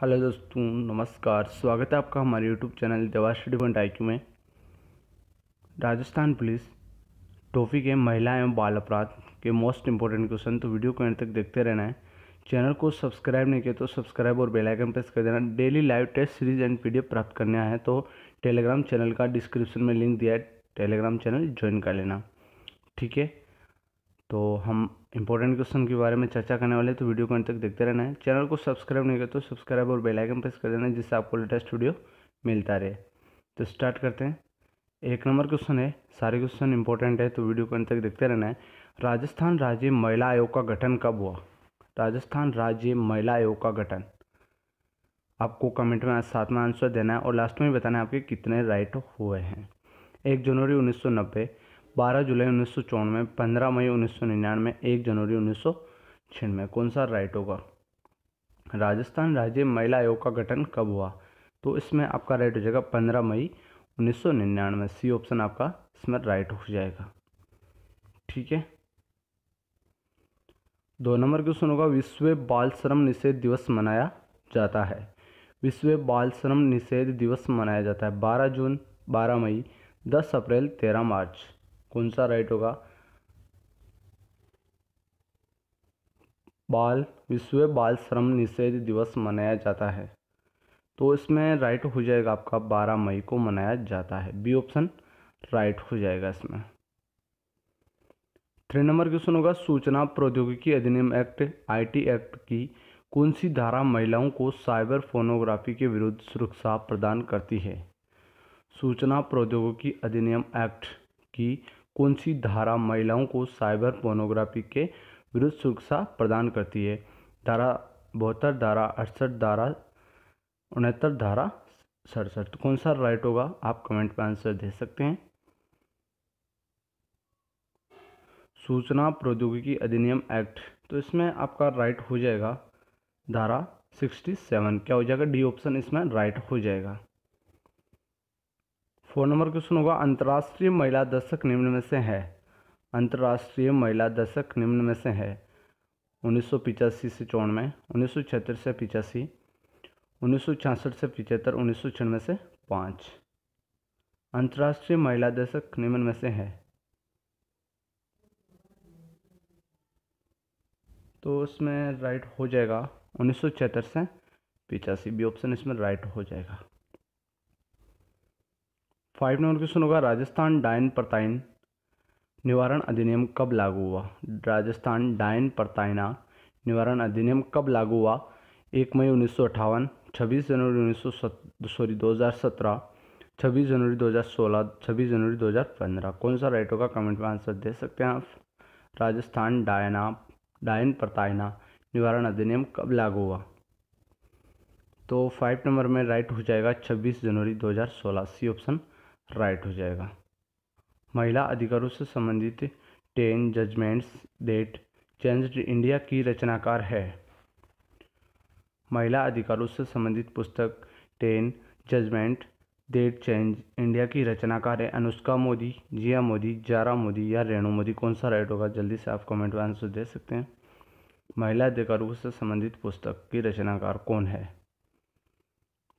hello दोस्तों नमस्कार स्वागत है आपका हमारे यूट्यूब चैनल देवास डिफेंट आई में राजस्थान पुलिस टॉपिक है महिला एवं बाल अपराध के मोस्ट इंपॉर्टेंट क्वेश्चन तो वीडियो को एंड तक देखते रहना है चैनल को सब्सक्राइब नहीं किया तो सब्सक्राइब और बेल आइकन प्रेस कर देना daily live test series and P प्राप्त करना है तो टेलीग्राम चैनल का डिस्क्रिप्शन में लिंक दिया है टेलीग्राम चैनल ज्वाइन कर लेना ठीक है तो हम इंपॉर्टेंट क्वेश्चन के बारे में चर्चा करने वाले तो वीडियो को अंत तक देखते रहना है चैनल को सब्सक्राइब नहीं करते तो सब्सक्राइब और बेल आइकन प्रेस कर देना जिससे आपको लेटेस्ट वीडियो मिलता रहे तो स्टार्ट करते हैं एक नंबर क्वेश्चन है सारे क्वेश्चन इंपॉर्टेंट है तो वीडियो को अंत तक देखते रहना है राजस्थान राज्य महिला आयोग का गठन कब हुआ राजस्थान राज्य महिला आयोग का गठन आपको कमेंट में साथ में आंसर देना है और लास्ट में बताना है आपके कितने राइट हुए हैं एक जनवरी नब्बे बारह जुलाई उन्नीस सौ चौनवे पंद्रह मई उन्नीस सौ निन्यानवे एक जनवरी उन्नीस सौ छियानवे कौन सा राइट होगा राजस्थान राज्य महिला आयोग का गठन कब हुआ तो इसमें आपका राइट हो जाएगा पंद्रह मई उन्नीस सौ निन्यानवे सी ऑप्शन आपका इसमें राइट हो जाएगा ठीक है दो नंबर क्वेश्चन होगा विश्व बाल श्रम निषेध दिवस मनाया जाता है विश्व बाल श्रम निषेध दिवस मनाया जाता है 12 जून 12 मई 10 अप्रैल 13 मार्च कौन सा राइट होगा बाल विश्व बाल श्रम निषेध दिवस मनाया जाता है तो इसमें राइट हो जाएगा आपका बारह मई को मनाया जाता है बी ऑप्शन राइट हो जाएगा इसमें थ्री नंबर क्वेश्चन होगा सूचना प्रौद्योगिकी अधिनियम एक्ट आईटी एक्ट की कौन सी धारा महिलाओं को साइबर फोनोग्राफी के विरुद्ध सुरक्षा प्रदान करती है सूचना प्रौद्योगिकी अधिनियम एक्ट की कौन सी धारा महिलाओं को साइबर पोर्नोग्राफी के विरुद्ध सुरक्षा प्रदान करती है धारा बहत्तर धारा अड़सठ धारा उनहत्तर धारा सड़सठ तो कौन सा राइट होगा आप कमेंट में आंसर दे सकते हैं सूचना प्रौद्योगिकी अधिनियम एक्ट तो इसमें आपका राइट हो जाएगा धारा 67 क्या हो जाएगा डी ऑप्शन इसमें राइट हो जाएगा फ़ोन नंबर क्वेश्चन होगा अंतर्राष्ट्रीय महिला दशक निम्न में से है अंतर्राष्ट्रीय महिला दशक निम्न में से है उन्नीस से चौनवे उन्नीस से पिचासी उन्नीस से पिचहत्तर उन्नीस से पाँच अंतर्राष्ट्रीय महिला दशक निम्न में से है तो इसमें राइट हो जाएगा उन्नीस से पिचासी बी ऑप्शन इसमें राइट हो जाएगा फाइव नंबर क्वेश्चन होगा राजस्थान डायन परताइन निवारण अधिनियम कब लागू हुआ राजस्थान डायन परताइना निवारण अधिनियम कब लागू हुआ एक मई उन्नीस सौ अट्ठावन छब्बीस जनवरी उन्नीस सौ सॉरी दो हज़ार सत्रह छब्बीस जनवरी दो हज़ार सोलह छब्बीस जनवरी दो हज़ार पंद्रह कौन सा राइट होगा कमेंट में आंसर दे सकते हैं आप राजस्थान डायना डायन परताइना निवारण अधिनियम कब लागू हुआ तो फाइव नंबर में राइट हो जाएगा छब्बीस जनवरी दो हज़ार सोलह सी ऑप्शन राइट हो जाएगा महिला अधिकारों से संबंधित ten judgements that change India की रचनाकार है महिला अधिकारों से संबंधित पुस्तक ten judgement that change India की रचनाकार है अनुष्का मोदी जिया मोदी जारा मोदी या रेणु मोदी कौन सा राइट होगा जल्दी से आप कमेंट में आंसर दे सकते हैं महिला अधिकारों से संबंधित पुस्तक की रचनाकार कौन है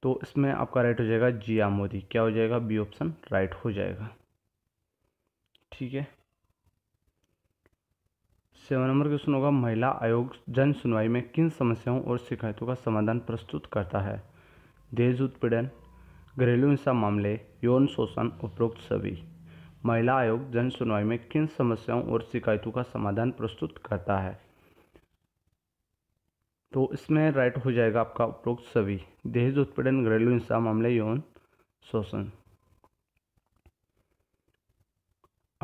तो इसमें आपका राइट हो जाएगा जिया मोदी क्या हो जाएगा बी ऑप्शन राइट हो जाएगा ठीक है सेवन नंबर क्वेश्चन होगा महिला आयोग जन सुनवाई में किन समस्याओं और शिकायतों का समाधान प्रस्तुत करता है देश उत्पीड़न घरेलू हिंसा मामले यौन शोषण उपरोक्त सभी महिला आयोग जन सुनवाई में किन समस्याओं और शिकायतों का समाधान प्रस्तुत करता है तो इसमें राइट हो जाएगा आपका उपरोक्त सभी दहेज उत्पीड़न घरेलू हिंसा मामले यौन शोषण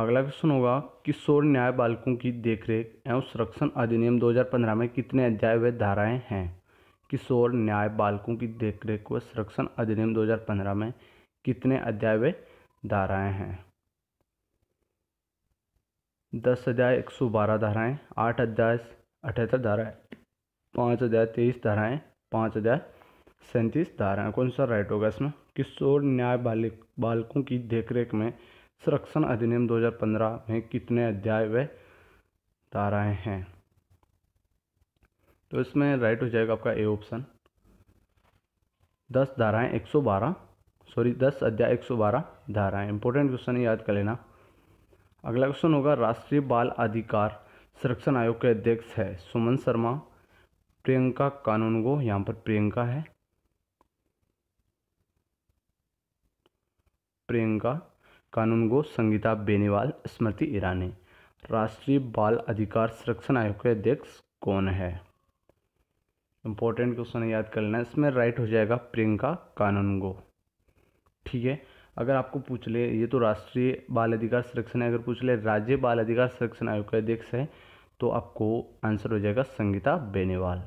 अगला क्वेश्चन होगा किशोर न्याय बालकों की देखरेख एवं संरक्षण अधिनियम 2015 में कितने अध्याय व धाराएं हैं किशोर न्याय बालकों की देखरेख व संरक्षण अधिनियम 2015 में कितने अध्याय व धाराएं हैं दस हजार एक सौ बारह धाराएं आठ अध्याय अठहत्तर धाराएं पाँच हज़ार तेईस धाराएँ पाँच हज़ार सैंतीस धाराएँ कौन सा राइट होगा इसमें किशोर न्याय बालिक बालकों की देखरेख में संरक्षण अधिनियम 2015 में कितने अध्याय व धाराएँ हैं तो इसमें राइट हो जाएगा आपका ए ऑप्शन दस धाराएँ एक सौ बारह सॉरी दस अध्याय एक सौ बारह धाराएँ इंपॉर्टेंट क्वेश्चन याद कर लेना अगला क्वेश्चन होगा राष्ट्रीय बाल अधिकार संरक्षण आयोग के अध्यक्ष है सुमन शर्मा प्रियंका कानून गो यहाँ पर प्रियंका है प्रियंका कानून गो संगीता बेनीवाल स्मृति ईरानी राष्ट्रीय बाल अधिकार संरक्षण आयोग के अध्यक्ष कौन है इंपॉर्टेंट क्वेश्चन याद कर लेना इसमें राइट हो जाएगा प्रियंका कानून ठीक है अगर आपको पूछ ले ये तो राष्ट्रीय बाल अधिकार संरक्षण है अगर पूछ ले राज्य बाल अधिकार संरक्षण आयोग के अध्यक्ष है तो आपको आंसर हो जाएगा संगीता बेनेवाल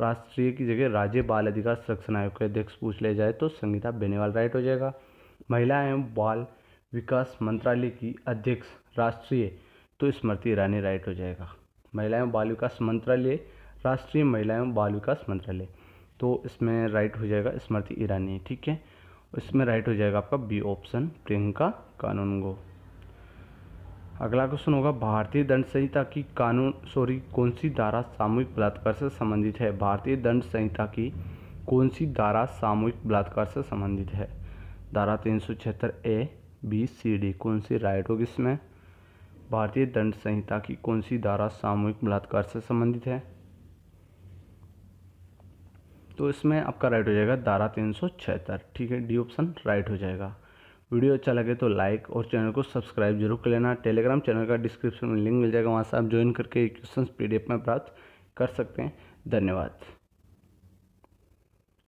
राष्ट्रीय की जगह राज्य बाल अधिकार संरक्षण आयोग के अध्यक्ष पूछ लिया जाए तो संगीता बेनेवाल राइट हो जाएगा महिला एवं बाल विकास मंत्रालय की अध्यक्ष राष्ट्रीय तो स्मृति ईरानी राइट हो जाएगा महिला एवं बाल विकास मंत्रालय राष्ट्रीय महिला एवं बाल विकास मंत्रालय तो इसमें राइट हो जाएगा स्मृति ईरानी ठीक है इसमें राइट हो जाएगा आपका बी ऑप्शन प्रियंका कानूनगो अगला क्वेश्चन होगा भारतीय दंड संहिता की कानून सॉरी कौन सी धारा सामूहिक बलात्कार से संबंधित है भारतीय दंड संहिता की कौन सी धारा सामूहिक बलात्कार से संबंधित है धारा तीन सौ छिहत्तर ए बी सी डी कौन सी राइट होगी इसमें भारतीय दंड संहिता की कौन सी धारा सामूहिक बलात्कार से संबंधित है तो इसमें आपका राइट हो जाएगा धारा तीन सौ छिहत्तर ठीक है डी ऑप्शन राइट हो जाएगा वीडियो अच्छा लगे तो लाइक और चैनल को सब्सक्राइब जरूर कर लेना टेलीग्राम चैनल का डिस्क्रिप्शन में लिंक मिल जाएगा वहाँ से आप ज्वाइन करके क्वेश्चन पी में प्राप्त कर सकते हैं धन्यवाद